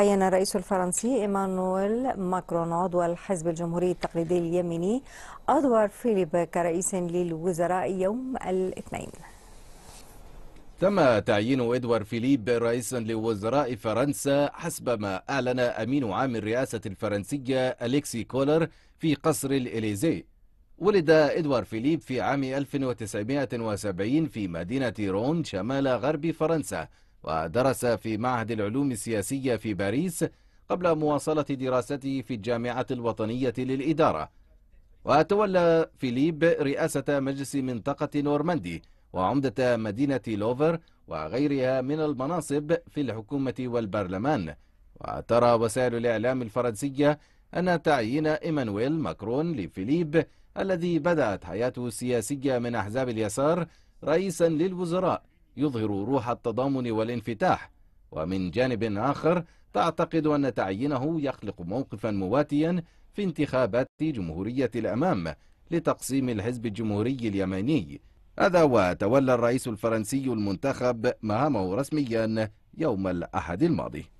عين الرئيس الفرنسي إيمانويل ماكرون عضو الحزب الجمهوري التقليدي اليميني أدوار فيليب كرئيس للوزراء يوم الاثنين تم تعيين إدوار فيليب رئيسا لوزراء فرنسا حسب ما أعلن أمين عام الرئاسة الفرنسية أليكسي كولر في قصر الإليزي ولد إدوار فيليب في عام 1970 في مدينة رون شمال غرب فرنسا ودرس في معهد العلوم السياسية في باريس قبل مواصلة دراسته في الجامعة الوطنية للإدارة وتولى فيليب رئاسة مجلس منطقة نورماندي وعمدة مدينة لوفر وغيرها من المناصب في الحكومة والبرلمان وترى وسائل الإعلام الفرنسية أن تعيين إيمانويل ماكرون لفيليب الذي بدأت حياته السياسية من أحزاب اليسار رئيسا للوزراء يظهر روح التضامن والانفتاح ومن جانب آخر تعتقد أن تعيينه يخلق موقفا مواتيا في انتخابات جمهورية الأمام لتقسيم الحزب الجمهوري اليماني هذا وتولى الرئيس الفرنسي المنتخب مهامه رسميا يوم الأحد الماضي